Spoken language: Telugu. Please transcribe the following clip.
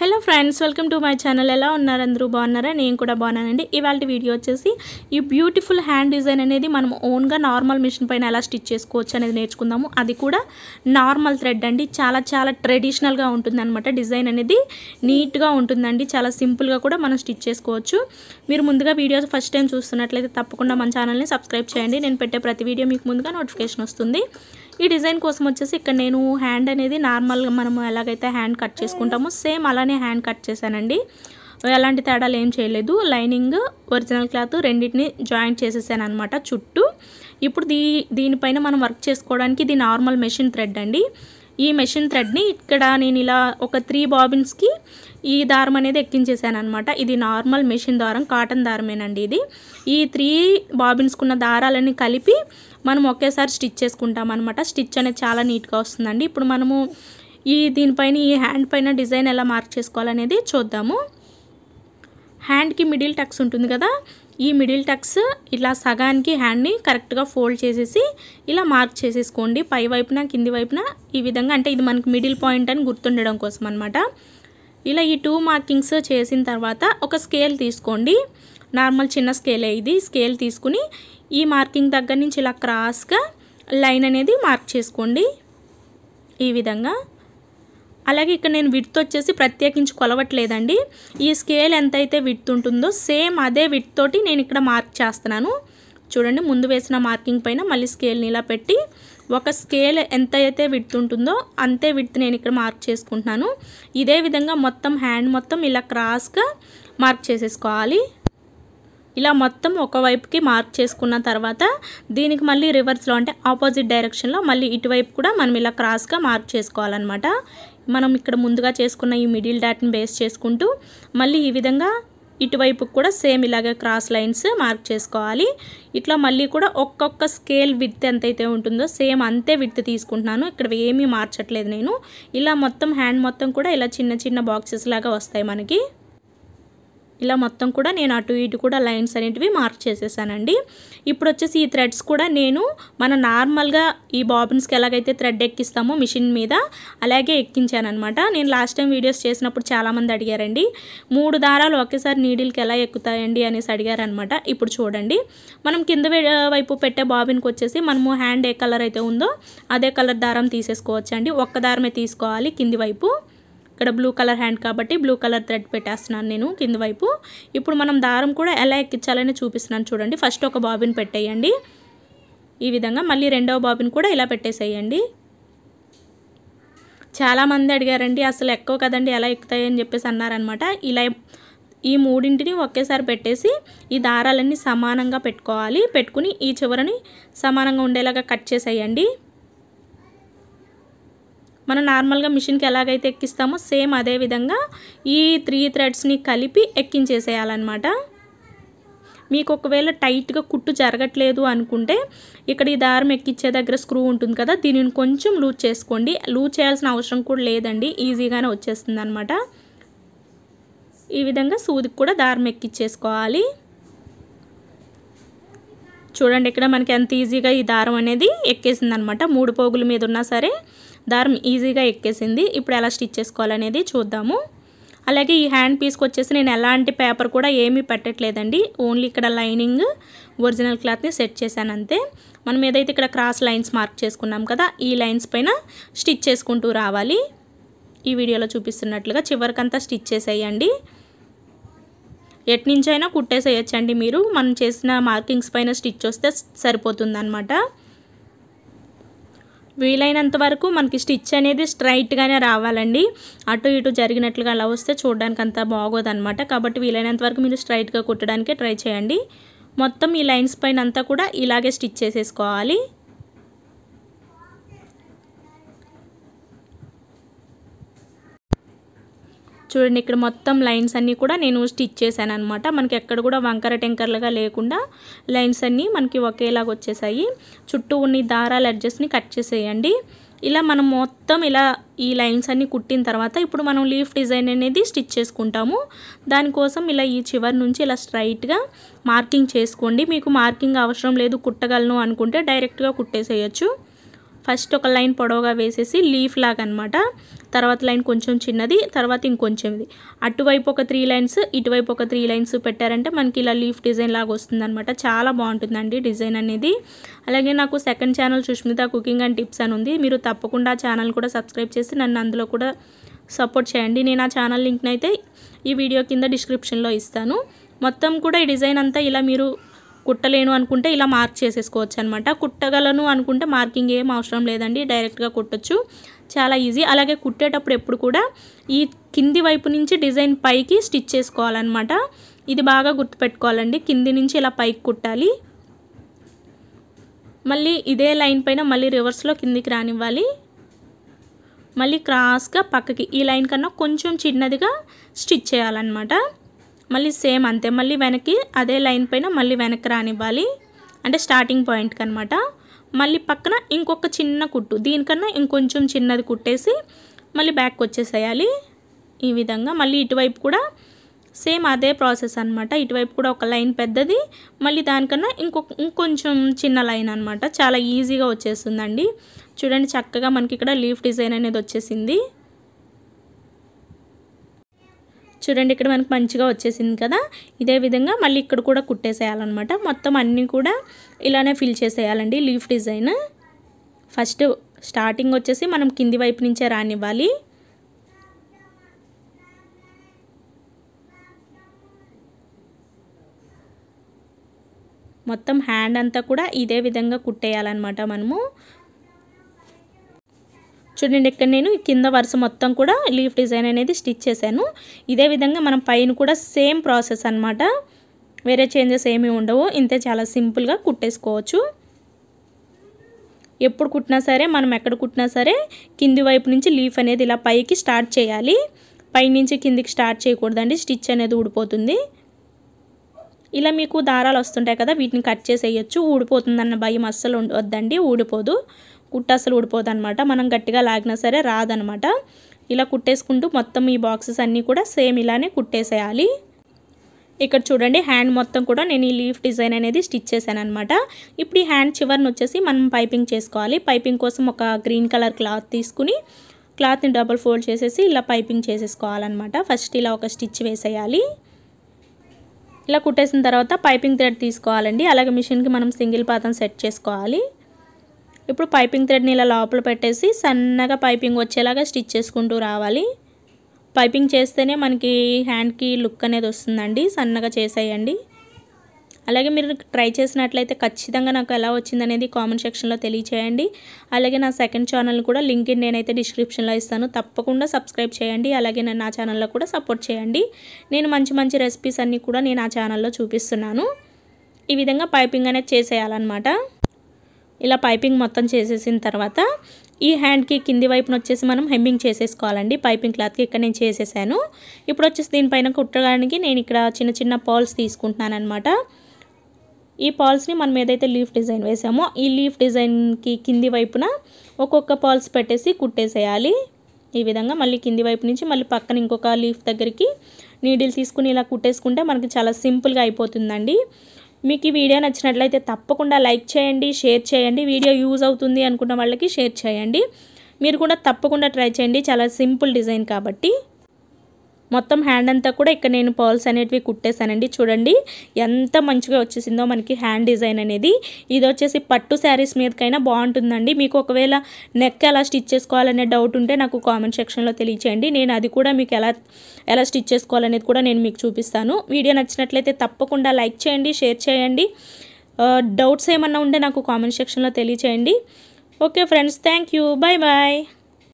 hello friends welcome to my channel ఎలా ఉన్నారు అందరూ బాగున్నారా నేను కూడా బాగున్నానండి ఇవాళ వీడియో వచ్చేసి ఈ బ్యూటిఫుల్ హ్యాండ్ డిజైన్ అనేది మనం ఓన్గా నార్మల్ మిషన్ పైన ఎలా స్టిచ్ చేసుకోవచ్చు అనేది నేర్చుకుందాము అది కూడా నార్మల్ థ్రెడ్ అండి చాలా చాలా ట్రెడిషనల్గా ఉంటుందన్నమాట డిజైన్ అనేది నీట్గా ఉంటుందండి చాలా సింపుల్గా కూడా మనం స్టిచ్ చేసుకోవచ్చు మీరు ముందుగా వీడియోస్ ఫస్ట్ టైం చూస్తున్నట్లయితే తప్పకుండా మన ఛానల్ని సబ్స్క్రైబ్ చేయండి నేను పెట్టే ప్రతి వీడియో మీకు ముందుగా నోటిఫికేషన్ వస్తుంది ఈ డిజైన్ కోసం వచ్చేసి ఇక్కడ నేను హ్యాండ్ అనేది నార్మల్గా మనం ఎలాగైతే హ్యాండ్ కట్ చేసుకుంటామో సేమ్ అలా విధంగానే హ్యాండ్ కట్ చేశానండి ఎలాంటి తేడాలు ఏం చేయలేదు లైనింగ్ ఒరిజినల్ క్లాత్ రెండింటిని జాయింట్ చేసేసాను అనమాట చుట్టూ ఇప్పుడు దీ దీనిపైన మనం వర్క్ చేసుకోవడానికి ఇది నార్మల్ మెషిన్ థ్రెడ్ అండి ఈ మెషిన్ థ్రెడ్ని ఇక్కడ నేను ఇలా ఒక త్రీ బాబిన్స్కి ఈ దారం అనేది ఎక్కించేసాను అనమాట ఇది నార్మల్ మెషిన్ దారం కాటన్ దారమేనండి ఇది ఈ త్రీ బాబిన్స్కున్న దారాలని కలిపి మనం ఒకేసారి స్టిచ్ చేసుకుంటాం అనమాట స్టిచ్ అనేది చాలా నీట్గా వస్తుందండి ఇప్పుడు మనము ఈ దీనిపైన ఈ హ్యాండ్ పైన డిజైన్ ఎలా మార్క్ చేసుకోవాలనేది చూద్దాము హ్యాండ్కి మిడిల్ టక్స్ ఉంటుంది కదా ఈ మిడిల్ టక్స్ ఇలా సగానికి హ్యాండ్ని కరెక్ట్గా ఫోల్డ్ చేసేసి ఇలా మార్క్ చేసేసుకోండి పై వైపున కింది వైపున ఈ విధంగా అంటే ఇది మనకి మిడిల్ పాయింట్ అని గుర్తుండడం కోసం అనమాట ఇలా ఈ టూ మార్కింగ్స్ చేసిన తర్వాత ఒక స్కేల్ తీసుకోండి నార్మల్ చిన్న స్కేలే ఇది స్కేల్ తీసుకుని ఈ మార్కింగ్ దగ్గర నుంచి ఇలా క్రాస్గా లైన్ అనేది మార్క్ చేసుకోండి ఈ విధంగా అలాగే ఇక్కడ నేను విడ్త్ వచ్చేసి ప్రత్యేకించి కొలవట్లేదండి ఈ స్కేల్ ఎంతైతే విడ్త్ ఉంటుందో సేమ్ అదే విడ్త్ తోటి నేను ఇక్కడ మార్క్ చేస్తున్నాను చూడండి ముందు వేసిన మార్కింగ్ పైన మళ్ళీ స్కేల్ని ఇలా పెట్టి ఒక స్కేల్ ఎంత అయితే విడ్త్ ఉంటుందో అంతే విడ్త్ నేను ఇక్కడ మార్క్ చేసుకుంటున్నాను ఇదే విధంగా మొత్తం హ్యాండ్ మొత్తం ఇలా క్రాస్గా మార్క్ చేసేసుకోవాలి ఇలా మొత్తం ఒకవైపుకి మార్క్ చేసుకున్న తర్వాత దీనికి మళ్ళీ రివర్స్లో అంటే ఆపోజిట్ డైరెక్షన్లో మళ్ళీ ఇటువైపు కూడా మనం ఇలా క్రాస్గా మార్క్ చేసుకోవాలన్నమాట మనం ఇక్కడ ముందుగా చేసుకున్న ఈ మిడిల్ డాట్ని బేస్ చేసుకుంటూ మళ్ళీ ఈ విధంగా ఇటువైపు కూడా సేమ్ ఇలాగే క్రాస్ లైన్స్ మార్క్ చేసుకోవాలి ఇట్లా మళ్ళీ కూడా ఒక్కొక్క స్కేల్ విత్ ఎంతైతే ఉంటుందో సేమ్ అంతే విత్ తీసుకుంటున్నాను ఇక్కడ ఏమీ మార్చట్లేదు నేను ఇలా మొత్తం హ్యాండ్ మొత్తం కూడా ఇలా చిన్న చిన్న బాక్సెస్ లాగా వస్తాయి మనకి ఇలా మొత్తం కూడా నేను అటు ఇటు కూడా లైన్స్ అనేటివి మార్క్ చేసేసానండి ఇప్పుడు వచ్చేసి ఈ థ్రెడ్స్ కూడా నేను మన నార్మల్గా ఈ బాబిన్స్కి ఎలాగైతే థ్రెడ్ ఎక్కిస్తామో మిషన్ మీద అలాగే ఎక్కించాను అనమాట నేను లాస్ట్ టైం వీడియోస్ చేసినప్పుడు చాలామంది అడిగారండి మూడు దారాలు ఒకేసారి నీడిల్కి ఎలా ఎక్కుతాయండి అనేసి అడిగారనమాట ఇప్పుడు చూడండి మనం కింద వైపు పెట్టే బాబిన్కి వచ్చేసి మనము హ్యాండ్ ఏ కలర్ అయితే ఉందో అదే కలర్ దారం తీసేసుకోవచ్చండి ఒక్క దారమే తీసుకోవాలి కింది వైపు ఇక్కడ బ్లూ కలర్ హ్యాండ్ కాబట్టి బ్లూ కలర్ థ్రెడ్ పెట్టేస్తున్నాను నేను కింద వైపు ఇప్పుడు మనం దారం కూడా ఎలా ఎక్కించాలని చూపిస్తున్నాను చూడండి ఫస్ట్ ఒక బాబిన్ పెట్టేయండి ఈ విధంగా మళ్ళీ రెండవ బాబిన్ కూడా ఇలా పెట్టేసేయండి చాలామంది అడిగారండి అసలు ఎక్కువ కదండి ఎలా ఎక్కుతాయని చెప్పేసి అన్నారనమాట ఇలా ఈ మూడింటిని ఒకేసారి పెట్టేసి ఈ దారాలన్నీ సమానంగా పెట్టుకోవాలి పెట్టుకుని ఈ చివరని సమానంగా ఉండేలాగా కట్ చేసేయండి మనం నార్మల్గా మిషన్కి ఎలాగైతే ఎక్కిస్తామో సేమ్ అదే విధంగా ఈ త్రీ థ్రెడ్స్ని కలిపి ఎక్కించేసేయాలన్నమాట మీకు ఒకవేళ టైట్గా కుట్టు జరగట్లేదు అనుకుంటే ఇక్కడ ఈ దారం ఎక్కించే దగ్గర స్క్రూ ఉంటుంది కదా దీనిని కొంచెం లూజ్ చేసుకోండి లూజ్ చేయాల్సిన అవసరం కూడా లేదండి ఈజీగానే వచ్చేస్తుంది అనమాట ఈ విధంగా సూదికి కూడా దారం ఎక్కించేసుకోవాలి చూడండి ఇక్కడ మనకి ఎంత ఈజీగా ఈ దారం అనేది ఎక్కేసింది అనమాట మూడు పోగుల మీద ఉన్నా సరే దారం ఈజీగా ఎక్కేసింది ఇప్పుడు ఎలా స్టిచ్ చేసుకోవాలనేది చూద్దాము అలాగే ఈ హ్యాండ్ పీస్కి వచ్చేసి నేను ఎలాంటి పేపర్ కూడా ఏమీ పెట్టట్లేదండి ఓన్లీ ఇక్కడ లైనింగ్ ఒరిజినల్ క్లాత్ని సెట్ చేశాను అంతే మనం ఏదైతే ఇక్కడ క్రాస్ లైన్స్ మార్క్ చేసుకున్నాం కదా ఈ లైన్స్ పైన స్టిచ్ చేసుకుంటూ రావాలి ఈ వీడియోలో చూపిస్తున్నట్లుగా చివరికంతా స్టిచ్ చేసేయండి ఎట్నుంచైనా కుట్టేసేయచ్చండి మీరు మనం చేసిన మార్కింగ్స్ పైన స్టిచ్ వస్తే సరిపోతుందన్నమాట వీలైనంత వరకు మనకి స్టిచ్ అనేది స్ట్రైట్గానే రావాలండి అటు ఇటు జరిగినట్లుగా అలా వస్తే చూడడానికి అంత బాగోదనమాట కాబట్టి వీలైనంత వరకు మీరు స్ట్రైట్గా కుట్టడానికే ట్రై చేయండి మొత్తం ఈ లైన్స్ పైన అంతా కూడా ఇలాగే స్టిచ్ చేసేసుకోవాలి చూడండి ఇక్కడ మొత్తం లైన్స్ అన్నీ కూడా నేను స్టిచ్ చేశాను అనమాట మనకి ఎక్కడ కూడా వంకర టెంకర్లుగా లేకుండా లైన్స్ అన్నీ మనకి ఒకేలాగా వచ్చేసాయి చుట్టూ ఉన్న దారాలు అడ్జస్ట్ని కట్ చేసేయండి ఇలా మనం మొత్తం ఇలా ఈ లైన్స్ అన్నీ కుట్టిన తర్వాత ఇప్పుడు మనం లీఫ్ డిజైన్ అనేది స్టిచ్ చేసుకుంటాము దానికోసం ఇలా ఈ చివరి నుంచి ఇలా స్ట్రైట్గా మార్కింగ్ చేసుకోండి మీకు మార్కింగ్ అవసరం లేదు కుట్టగలను అనుకుంటే డైరెక్ట్గా కుట్టేసేయచ్చు ఫస్ట్ ఒక లైన్ పొడవుగా వేసేసి లీఫ్ లాగా అనమాట తర్వాత లైన్ కొంచెం చిన్నది తర్వాత ఇంకొంచెం ఇది అటువైపు ఒక త్రీ లైన్స్ ఇటువైపు ఒక త్రీ లైన్స్ పెట్టారంటే మనకి ఇలా లీఫ్ డిజైన్ లాగా వస్తుందనమాట చాలా బాగుంటుందండి డిజైన్ అనేది అలాగే నాకు second channel Sushmita cooking and tips అని ఉంది మీరు తప్పకుండా ఆ ఛానల్ కూడా సబ్స్క్రైబ్ చేసి నన్ను అందులో కూడా సపోర్ట్ చేయండి నేను ఆ ఛానల్ లింక్నైతే ఈ వీడియో కింద డిస్క్రిప్షన్లో ఇస్తాను మొత్తం కూడా ఈ డిజైన్ అంతా ఇలా మీరు కుట్టలేను అనుకుంటే ఇలా మార్క్ చేసేసుకోవచ్చు అనమాట కుట్టగలను అనుకుంటే మార్కింగ్ ఏం అవసరం లేదండి డైరెక్ట్గా కుట్టచ్చు చాలా ఈజీ అలాగే కుట్టేటప్పుడు ఎప్పుడు కూడా ఈ కింది వైపు నుంచి డిజైన్ పైకి స్టిచ్ చేసుకోవాలన్నమాట ఇది బాగా గుర్తుపెట్టుకోవాలండి కింది నుంచి ఇలా పైకి కుట్టాలి మళ్ళీ ఇదే లైన్ పైన మళ్ళీ రివర్స్లో కిందికి రానివ్వాలి మళ్ళీ క్రాస్గా పక్కకి ఈ లైన్ కన్నా కొంచెం చిన్నదిగా స్టిచ్ చేయాలన్నమాట మళ్ళీ సేమ్ అంతే మళ్ళీ వెనక్కి అదే లైన్ పైన మళ్ళీ వెనక్కి రానివ్వాలి అంటే స్టార్టింగ్ పాయింట్కి అనమాట మళ్ళీ పక్కన ఇంకొక చిన్న కుట్టు దీనికన్నా ఇంకొంచెం చిన్నది కుట్టేసి మళ్ళీ బ్యాక్ వచ్చేసేయాలి ఈ విధంగా మళ్ళీ ఇటువైపు కూడా సేమ్ అదే ప్రాసెస్ అనమాట ఇటువైపు కూడా ఒక లైన్ పెద్దది మళ్ళీ దానికన్నా ఇంకొక ఇంకొంచెం చిన్న లైన్ అనమాట చాలా ఈజీగా వచ్చేస్తుందండి చూడండి చక్కగా మనకి ఇక్కడ లీఫ్ డిజైన్ అనేది వచ్చేసింది చూడండి ఇక్కడ మనకు మంచిగా వచ్చేసింది కదా ఇదే విధంగా మళ్ళీ ఇక్కడ కూడా కుట్టేసేయాలన్నమాట మొత్తం అన్నీ కూడా ఇలానే ఫిల్ చేసేయాలండి లీఫ్ డిజైన్ ఫస్ట్ స్టార్టింగ్ వచ్చేసి మనం కింది వైపు నుంచే రానివ్వాలి మొత్తం హ్యాండ్ అంతా కూడా ఇదే విధంగా కుట్టేయాలన్నమాట మనము చూడండి ఇక్కడ నేను కింద వరుస మొత్తం కూడా లీఫ్ డిజైన్ అనేది స్టిచ్ చేశాను ఇదే విధంగా మనం పైన కూడా సేమ్ ప్రాసెస్ అనమాట వేరే చేంజెస్ ఏమీ ఉండవు ఇంతే చాలా సింపుల్గా కుట్టేసుకోవచ్చు ఎప్పుడు కుట్టినా సరే మనం ఎక్కడ కుట్టినా సరే కింది వైపు నుంచి లీఫ్ అనేది ఇలా పైకి స్టార్ట్ చేయాలి పైనుంచి కిందికి స్టార్ట్ చేయకూడదండి స్టిచ్ అనేది ఊడిపోతుంది ఇలా మీకు దారాలు వస్తుంటాయి కదా వీటిని కట్ చేసేయచ్చు ఊడిపోతుందన్న భయం అస్సలు వద్దండి ఊడిపోదు కుట్ట అసలు అనమాట మనం గట్టిగా లాగినా సరే రాదనమాట ఇలా కుట్టేసుకుంటూ మొత్తం ఈ బాక్సెస్ అన్నీ కూడా సేమ్ ఇలానే కుట్టేసేయాలి ఇక్కడ చూడండి హ్యాండ్ మొత్తం కూడా నేను ఈ లీఫ్ డిజైన్ అనేది స్టిచ్ చేశాను అనమాట ఇప్పుడు ఈ హ్యాండ్ చివర్ని వచ్చేసి మనం పైపింగ్ చేసుకోవాలి పైపింగ్ కోసం ఒక గ్రీన్ కలర్ క్లాత్ తీసుకుని క్లాత్ని డబుల్ ఫోల్డ్ చేసేసి ఇలా పైపింగ్ చేసేసుకోవాలన్నమాట ఫస్ట్ ఇలా ఒక స్టిచ్ వేసేయాలి ఇలా కుట్టేసిన తర్వాత పైపింగ్ థ్రెడ్ తీసుకోవాలండి అలాగే మిషన్కి మనం సింగిల్ పాతం సెట్ చేసుకోవాలి ఇప్పుడు పైపింగ్ థ్రెడ్ని ఇలా లోపల పెట్టేసి సన్నగా పైపింగ్ వచ్చేలాగా స్టిచ్ చేసుకుంటూ రావాలి పైపింగ్ చేస్తేనే మనకి హ్యాండ్కి లుక్ అనేది వస్తుందండి సన్నగా చేసేయండి అలాగే మీరు ట్రై చేసినట్లయితే ఖచ్చితంగా నాకు ఎలా వచ్చిందనేది కామెంట్ సెక్షన్లో తెలియచేయండి అలాగే నా సెకండ్ ఛానల్ కూడా లింక్ నేనైతే డిస్క్రిప్షన్లో ఇస్తాను తప్పకుండా సబ్స్క్రైబ్ చేయండి అలాగే నేను నా ఛానల్లో కూడా సపోర్ట్ చేయండి నేను మంచి మంచి రెసిపీస్ అన్నీ కూడా నేను ఆ ఛానల్లో చూపిస్తున్నాను ఈ విధంగా పైపింగ్ అనేది చేసేయాలన్నమాట ఇలా పైపింగ్ మొత్తం చేసేసిన తర్వాత ఈ హ్యాండ్కి కింది వైపున వచ్చేసి మనం హెమ్మింగ్ చేసేసుకోవాలండి పైపింగ్ క్లాత్కి ఇక్కడ నేను చేసేసాను ఇప్పుడు వచ్చేసి దీనిపైన కుట్టడానికి నేను ఇక్కడ చిన్న చిన్న పాల్స్ తీసుకుంటున్నాను అనమాట ఈ పాల్స్ని మనం ఏదైతే లీఫ్ డిజైన్ వేసామో ఈ లీఫ్ డిజైన్కి కింది వైపున ఒక్కొక్క పాల్స్ పెట్టేసి కుట్టేసేయాలి ఈ విధంగా మళ్ళీ కింది వైపు నుంచి మళ్ళీ పక్కన ఇంకొక లీఫ్ దగ్గరికి నీడిల్ తీసుకుని ఇలా కుట్టేసుకుంటే మనకి చాలా సింపుల్గా అయిపోతుందండి మీకు ఈ వీడియో నచ్చినట్లయితే తప్పకుండా లైక్ చేయండి షేర్ చేయండి వీడియో యూజ్ అవుతుంది అనుకున్న వాళ్ళకి షేర్ చేయండి మీరు కూడా తప్పకుండా ట్రై చేయండి చాలా సింపుల్ డిజైన్ కాబట్టి మొత్తం హ్యాండ్ అంతా కూడా ఇక్కడ నేను పర్ల్స్ అనేటివి కుట్టేశానండి చూడండి ఎంత మంచిగా వచ్చేసిందో మనకి హ్యాండ్ డిజైన్ అనేది ఇది వచ్చేసి పట్టు శారీస్ మీదకైనా బాగుంటుందండి మీకు ఒకవేళ నెక్ ఎలా స్టిచ్ చేసుకోవాలనే డౌట్ ఉంటే నాకు కామెంట్ సెక్షన్లో తెలియచేయండి నేను అది కూడా మీకు ఎలా ఎలా స్టిచ్ చేసుకోవాలనేది కూడా నేను మీకు చూపిస్తాను వీడియో నచ్చినట్లయితే తప్పకుండా లైక్ చేయండి షేర్ చేయండి డౌట్స్ ఏమన్నా ఉంటే నాకు కామెంట్ సెక్షన్లో తెలియచేయండి okay friends thank you bye bye